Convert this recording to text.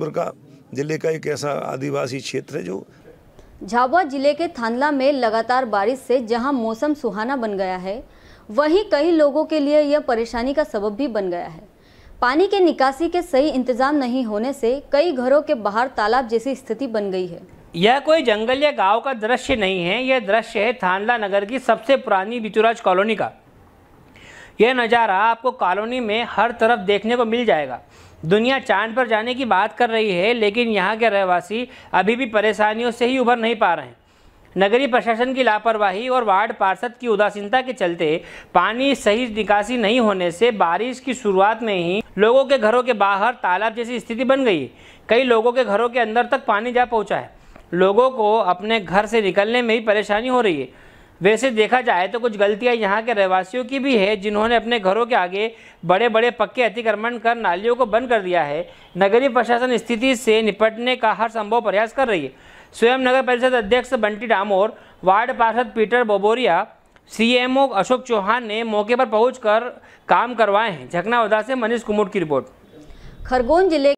का जिले का एक ऐसा आदिवासी क्षेत्र है जो झाबुआ जिले के थानला में लगातार बारिश से जहां मौसम सुहाना बन गया है वहीं कई लोगों के लिए यह परेशानी का सबब भी बन गया है पानी के निकासी के सही इंतजाम नहीं होने से कई घरों के बाहर तालाब जैसी स्थिति बन गई है यह कोई जंगल या गांव का दृश्य नहीं है यह दृश्य है थानला नगर की सबसे पुरानी बिचुराज कॉलोनी का यह नज़ारा आपको कॉलोनी में हर तरफ देखने को मिल जाएगा दुनिया चांद पर जाने की बात कर रही है लेकिन यहाँ के रहवासी अभी भी परेशानियों से ही उभर नहीं पा रहे हैं नगरीय प्रशासन की लापरवाही और वार्ड पार्षद की उदासीनता के चलते पानी सही निकासी नहीं होने से बारिश की शुरुआत में ही लोगों के घरों के बाहर तालाब जैसी स्थिति बन गई कई लोगों के घरों के अंदर तक पानी जा पहुँचा है लोगों को अपने घर से निकलने में ही परेशानी हो रही है वैसे देखा जाए तो कुछ गलतियां यहाँ के रहवासियों की भी है जिन्होंने अपने घरों के आगे बड़े बड़े पक्के अतिक्रमण कर नालियों को बंद कर दिया है नगरीय प्रशासन स्थिति से निपटने का हर संभव प्रयास कर रही है स्वयं नगर परिषद अध्यक्ष बंटी डामोर वार्ड पार्षद पीटर बोबोरिया सीएमओ अशोक चौहान ने मौके पर पहुंचकर काम करवाए हैं झकना उदा से मनीष कुमुट की रिपोर्ट खरगोन जिले